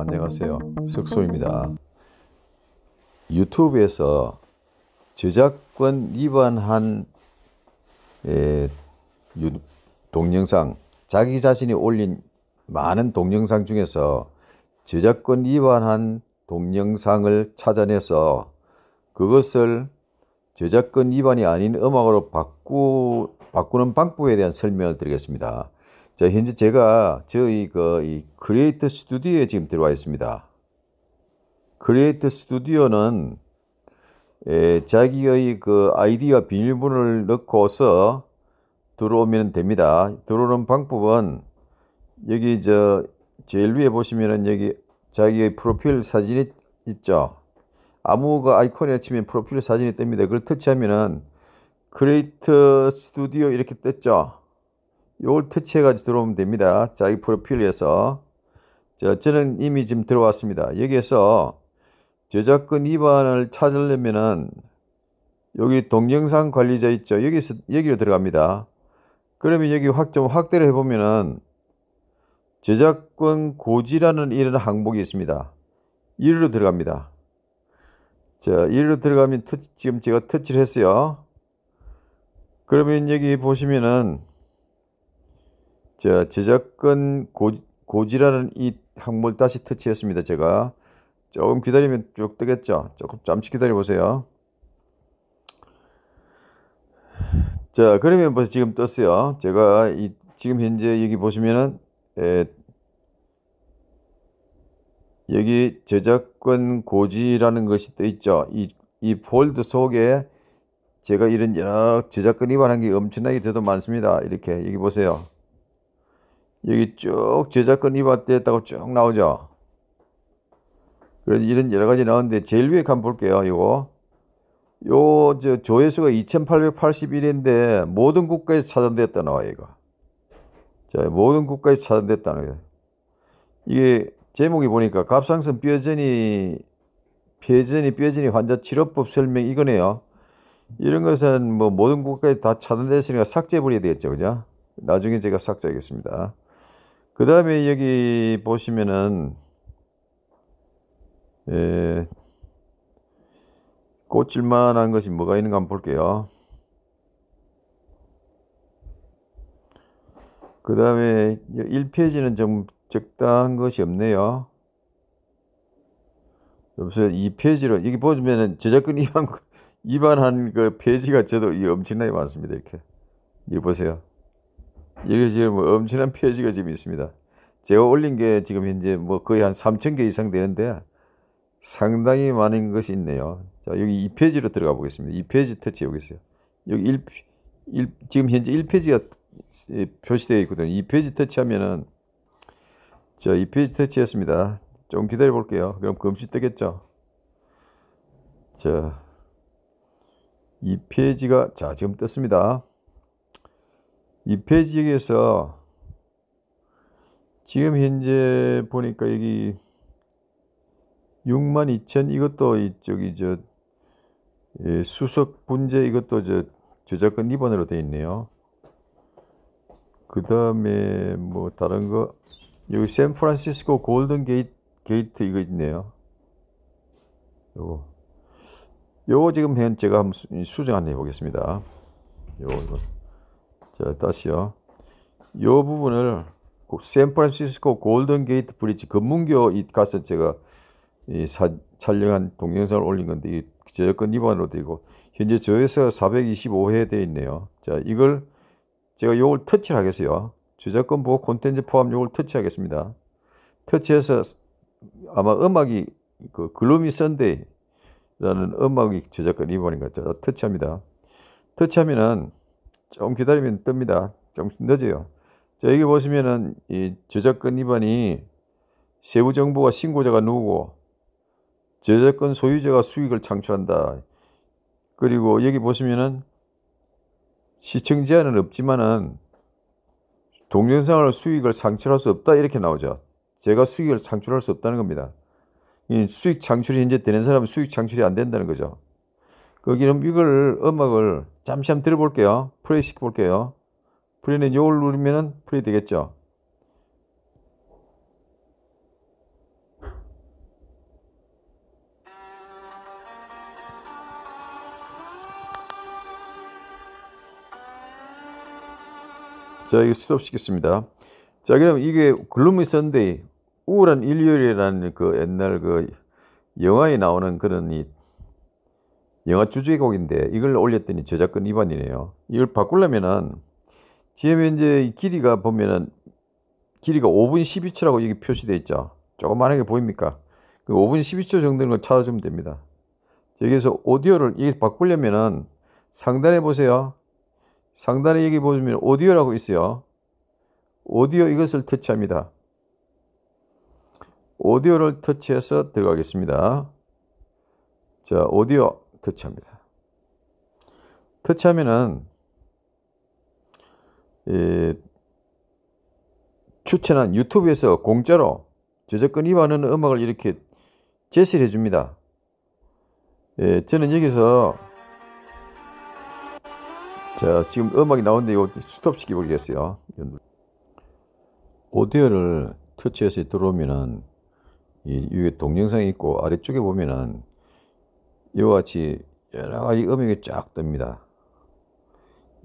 안녕하세요. 석소입니다. 유튜브에서 저작권 위반한 예, 동영상, 자기 자신이 올린 많은 동영상 중에서 저작권 위반한 동영상을 찾아내서 그것을 저작권 위반이 아닌 음악으로 바꾸, 바꾸는 방법에 대한 설명을 드리겠습니다. 자, 현재 제가 저희 그 이 크리에이터 스튜디오에 지금 들어와 있습니다. 크리에이터 스튜디오는 예, 자기의 그 아이디와 비밀번호를 넣고서 들어오면 됩니다. 들어오는 방법은 여기 저 제일 위에 보시면은 여기 자기의 프로필 사진이 있죠. 아무 그 아이콘에 치면 프로필 사진이 뜹니다. 그걸 터치하면은 크리에이터 스튜디오 이렇게 떴죠. 요걸 터치해가지고 들어오면 됩니다. 자, 이 프로필에서. 자, 저는 이미 지금 들어왔습니다. 여기에서 저작권 위반을 찾으려면은 여기 동영상 관리자 있죠. 여기서, 여기로 들어갑니다. 그러면 여기 확정 확대를 해보면은 저작권 고지라는 이런 항목이 있습니다. 1로 들어갑니다. 자, 1로 들어가면 터치, 지금 제가 터치를 했어요. 그러면 여기 보시면은 자, 저작권 고, 지라는이 항목을 다시 터치했습니다. 제가 조금 기다리면 쭉 뜨겠죠. 조금 잠시 기다려 보세요. 자, 그러면 벌써 지금 떴어요. 제가 이 지금 현재 여기 보시면은 에, 여기 제작권 고지라는 것이 떠 있죠. 이, 이 폴드 속에 제가 이런 여러 저작권 위반한 게 엄청나게 저도 많습니다. 이렇게 여기 보세요. 여기 쭉 저작권 위반됐다고 쭉 나오죠. 그래서 이런 여러 가지 나오는데 제일 위에 한번 볼게요. 이거. 요 저 조회수가 2881인데 모든 국가에서 차단됐다 나와요. 이거. 자, 모든 국가에서 차단됐다 나와요. 이게 제목이 보니까 갑상선 뼈전이 뼈전이 뼈전이 환자 치료법 설명 이거네요. 이런 것은 뭐 모든 국가에 다 차단됐으니까 삭제해버려야 되겠죠. 그죠? 나중에 제가 삭제하겠습니다. 그 다음에 여기 보시면은 예, 꽂힐만한 것이 뭐가 있는가 한번 볼게요. 그 다음에 1페이지는 좀 적당한 것이 없네요. 여보세요. 2페이지로 여기 보시면은 저작권 위반 위반한 그 페이지가 저도 엄청나게 많습니다. 이렇게 이 보세요. 여기 지금 뭐 엄청난 페이지가 지금 있습니다. 제가 올린 게 지금 현재 뭐 거의 한 3천 개 이상 되는데 상당히 많은 것이 있네요. 자, 여기 2페이지로 들어가 보겠습니다. 2페이지 터치해 보겠어요. 여기 1, 1 지금 현재 1페이지가 예, 표시되어 있거든요. 2페이지 터치하면은 자, 2페이지 터치했습니다. 좀 기다려 볼게요. 그럼 금시 뜨겠죠. 자, 2페이지가 자, 지금 떴습니다. 입해 지역에서 지금 현재 보니까 여기 6만 2천 이것도 저기 저 예, 수석 분재 이것도 저 저작권 위반으로 되어 있네요. 그 다음에 뭐 다른 거 여기 샌프란시스코 골든 게이트, 게이트 이거 있네요. 요거 요거 지금 현제가 한번 수정 안내 해보겠습니다. 요거, 요거. 자, 다시요. 요 부분을 샌프란시스코 골든 게이트 브릿지 금문교 가서 제가 이 사, 촬영한 동영상을 올린 건데 이 저작권 위반으로 되고 현재 저에서 425회 되어 있네요. 자, 이걸 제가 요걸 터치 하겠어요. 저작권 보호 콘텐츠 포함 요걸 터치하겠습니다. 터치해서 아마 음악이 그 글루미 선데이라는 음악이 저작권 위반인 것 같죠. 터치합니다. 터치하면은 좀 기다리면 뜹니다. 좀 늦어요. 자, 여기 보시면은 이 저작권 위반이 세부 정보가 신고자가 누구고 저작권 소유자가 수익을 창출한다. 그리고 여기 보시면은 시청 제한은 없지만은 동영상을 수익을 창출할 수 없다 이렇게 나오죠. 제가 수익을 창출할 수 없다는 겁니다. 이 수익 창출이 이제 되는 사람은 수익 창출이 안 된다는 거죠. 거기는 그 이걸 음악을 잠시 한번 들어볼게요. 플레이 시켜볼게요. 플레이는 요걸 누르면 플레이 되겠죠. 자, 이거 스톱 시켰습니다. 자, 그럼 이게 글루미 선데이, 우울한 일요일이라는 그 옛날 그 영화에 나오는 그런 이 영화 주제곡인데 이걸 올렸더니 저작권 위반이네요. 이걸 바꾸려면은 지금 이제 길이가 보면은 길이가 5분 12초라고 여기 표시되어 있죠. 조그만하게 보입니까? 그 5분 12초 정도는걸 찾아주면 됩니다. 여기서 오디오를 이게 바꾸려면은 상단에 보세요. 상단에 여기 보시면 오디오라고 있어요. 오디오 이것을 터치합니다. 오디오를 터치해서 들어가겠습니다. 자, 오디오 터치합니다. 터치하면은 예, 추천한 유튜브에서 공짜로 저작권 위반하는 음악을 이렇게 제시를 해줍니다. 예, 저는 여기서 자 지금 음악이 나오는데 이거 스톱 시켜버리겠어요. 오디오를 터치해서 들어오면은 이 위에 동영상이 있고 아래쪽에 보면은 이와 같이 여러 가지 음역이 쫙 뜹니다.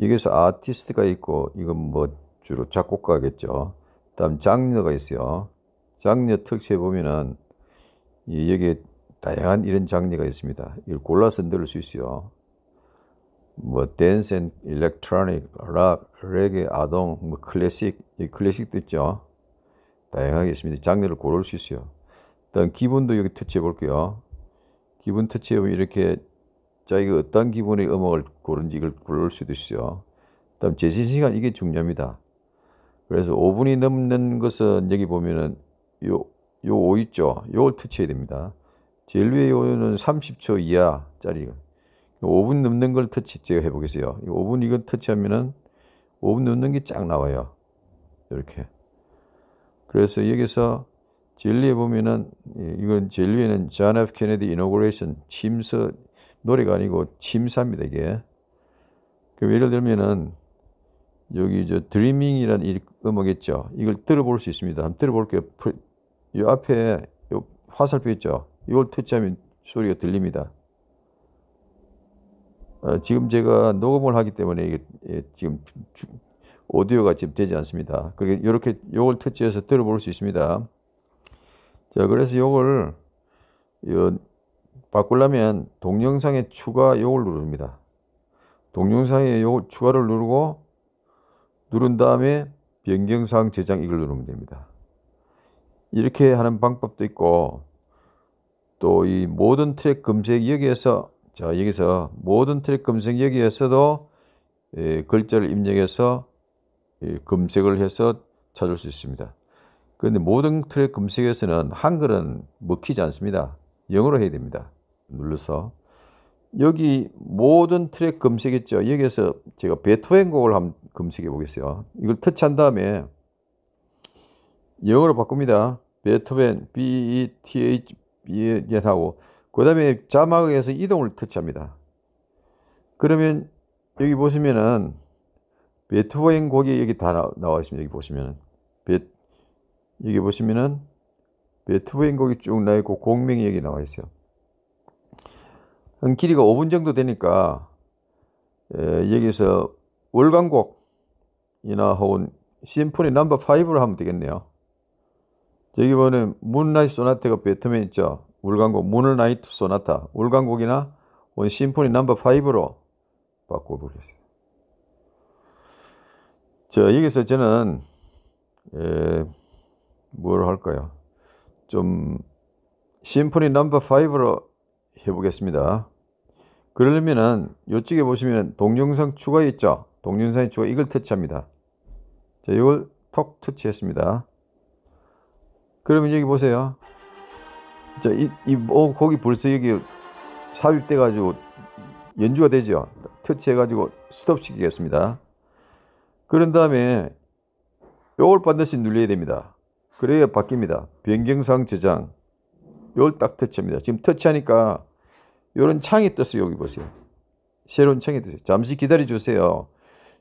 여기서 아티스트가 있고, 이건 뭐 주로 작곡가겠죠. 다음 장르가 있어요. 장르 특치 보면은 여기에 다양한 이런 장르가 있습니다. 이걸 골라서 넣을 수 있어요. 뭐 댄스 앤 일렉트로닉, 락, 레게, 아동, 뭐 클래식, 이 클래식도 있죠. 다양하게 있습니다. 장르를 고를 수 있어요. 일단 기본도 여기 터치해 볼게요. 기분터치음면 이렇게 자기가 어떤 기분의 음악을 고른지 이걸 고를 수도 있어요. 그 다음 재신 시간 이게 중요합니다. 그래서 5분이 넘는 것은 여기 보면은 요, 요5 있죠? 요걸 터치해야 됩니다. 제일 위에 요는 30초 이하짜리. 5분 넘는 걸 터치 제가 해보겠어요. 5분 이거 터치하면은 5분 넘는 게 쫙 나와요. 이렇게. 그래서 여기서 진리에 보면은 예, 이건 진리에는 존 F 케네디 이노그레이션 침서 노래가 아니고 침사입니다 이게. 그 예를 들면은 여기 저드리밍이란음악있죠 이걸 들어볼 수 있습니다. 한번 들어볼게요. 이 앞에 이 화살표 있죠. 이걸 터치하면 소리가 들립니다. 어, 지금 제가 녹음을 하기 때문에 이게 예, 지금 오디오가 지금 되지 않습니다. 그리고 이렇게 요걸 터치해서 들어볼 수 있습니다. 자, 그래서 요걸 바꾸려면 동영상에 추가 요걸 누릅니다. 동영상에 요 추가를 누르고 누른 다음에 변경사항 제작 이걸 누르면 됩니다. 이렇게 하는 방법도 있고 또 이 모든 트랙 검색 여기에서 자 여기서 모든 트랙 검색 여기에서도 예, 글자를 입력해서 예, 검색을 해서 찾을 수 있습니다. 그런데 모든 트랙 검색에서는 한글은 먹히지 않습니다. 영어로 해야 됩니다. 눌러서 여기 모든 트랙 검색했죠. 여기에서 제가 베토벤 곡을 한번 검색해 보겠어요. 이걸 터치한 다음에 영어로 바꿉니다. 베토벤 B E T H B E 하고 그다음에 자막에서 이동을 터치합니다. 그러면 여기 보시면은 베토벤 곡이 여기 다 나와 있습니다. 여기 보시면은 베 여기 보시면은 베트호 곡이쭉 나있고 공명이 여기 나와 있어요. 길이가 5분 정도 되니까 에, 예, 여기서 월광곡이나 혹은 심포니 넘버 5를 하면 되겠네요. 저기 보면 문나이 소나타가 베트맨 있죠. 월광곡 문나이트 소나타 월광곡이나 원 심포니 넘버 5로 바꿔보겠습니다. 자 여기서 저는 에, 예, 뭘 할까요? 좀 심포니 넘버 no. 5로 해보겠습니다. 그러려면은 이쪽에 보시면 동영상 추가 있죠? 동영상 추가 이걸 터치합니다. 자, 이걸 톡 터치했습니다. 그러면 여기 보세요. 자, 이, 이, 어, 거기 벌써 여기 삽입돼가지고 연주가 되죠. 터치해가지고 스톱시키겠습니다. 그런 다음에 요걸 반드시 눌려야 됩니다. 그래야 바뀝니다. 변경사항 저장. 요걸 딱 터치합니다. 지금 터치하니까 요런 창이 떴어요. 여기 보세요. 새로운 창이 떴어요. 잠시 기다려 주세요.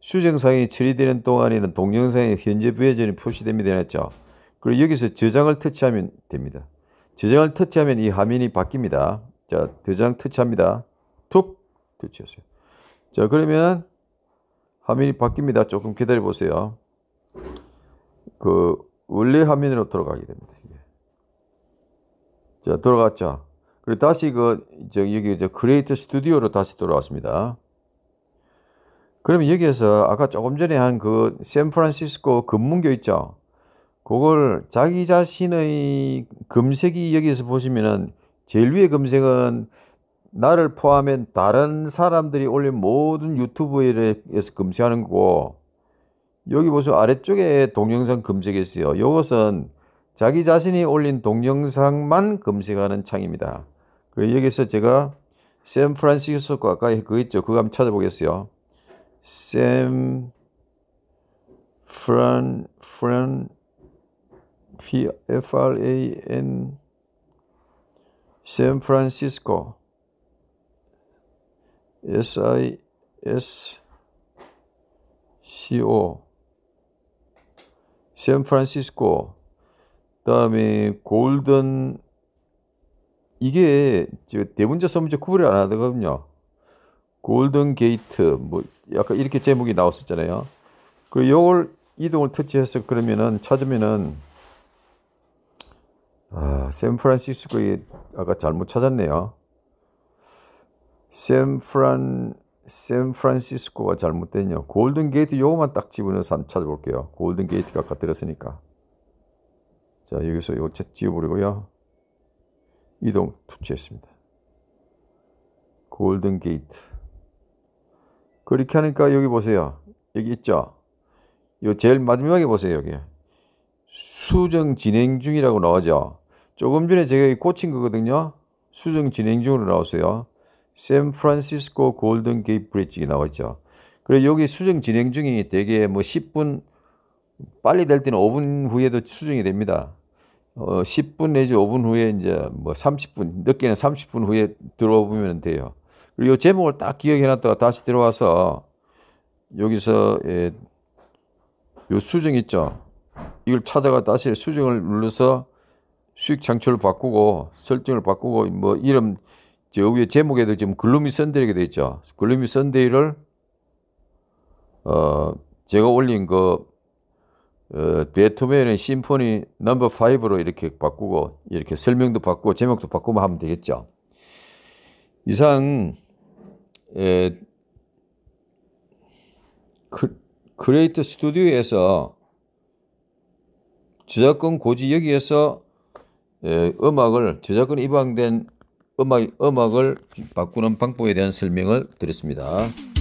수정사항이 처리되는 동안에는 동영상의 현재 부여전이 표시됩니다. 해죠 그리고 여기서 저장을 터치하면 됩니다. 저장을 터치하면 이 화면이 바뀝니다. 자, 저장 터치합니다. 툭 터치했어요. 자, 그러면 화면이 바뀝니다. 조금 기다려 보세요. 그 원래 화면으로 돌아가게 됩니다. 자, 돌아갔죠. 그리고 다시 그, 저, 여기 이제 크리에이터 스튜디오로 다시 돌아왔습니다. 그러면 여기에서 아까 조금 전에 한 그 샌프란시스코 금문교 있죠. 그걸 자기 자신의 금색이 여기서 보시면은 제일 위에 금색은 나를 포함한 다른 사람들이 올린 모든 유튜브에서 금색하는 거고 여기 보세요. 아래쪽에 동영상 검색이 있어요. 이것은 자기 자신이 올린 동영상만 검색하는 창입니다. 그래서 여기서 제가 샌프란시스코 아까 그거 있죠. 그거 한번 찾아보겠어요. 샌 프란 프란 P F R A N 샌프란시스코 S I S C O 샌프란시스코, 그다음에 골든 이게 대문자 소문자 네 구별을 안하더군요 골든 게이트 뭐 약간 이렇게 제목이 나왔었잖아요. 그리고 요걸 이동을 터치해서 그러면은 찾으면은 아, 샌프란시스코에 아까 잘못 찾았네요. 샌프란 샌프란시스코가 잘못됐냐? 골든 게이트 요거만 딱 집어넣어서 한번 찾아볼게요. 골든 게이트가 아까 들었으니까 자, 여기서 요거 지워버리고요. 이동 투치했습니다. 골든 게이트. 그렇게 하니까 여기 보세요. 여기 있죠? 요 제일 마지막에 보세요, 여기. 수정 진행 중이라고 나오죠. 조금 전에 제가 고친 거거든요. 수정 진행 중으로 나왔어요. 샌프란시스코 골든 게이트 브릿지 나와 있죠. 그리고 여기 수정 진행 중이 되게 뭐 10분 빨리 될 때는 5분 후에도 수정이 됩니다. 어, 10분 내지 5분 후에 이제 뭐 30분 늦게는 30분 후에 들어보면 돼요. 그리고 제목을 딱 기억해 놨다가 다시 들어와서 여기서 예, 요 수정 있죠. 이걸 찾아가 다시 수정을 눌러서 수익 창출을 바꾸고 설정을 바꾸고 뭐 이름 여기 제목에도 지금 글루미 선데이가 되어 있죠. 뭐 글루미 선데이를 어, 제가 올린 그 어, 베토벤의 심포니 넘버 no. 5로 이렇게 바꾸고 이렇게 설명도 바꾸고 제목도 바꾸면 하면 되겠죠. 이상 에, 크, 크에이터 스튜디오에서 저작권 고지 여기에서 에, 음악을 저작권 입반된 음악, 음악을 바꾸는 방법에 대한 설명을 드렸습니다.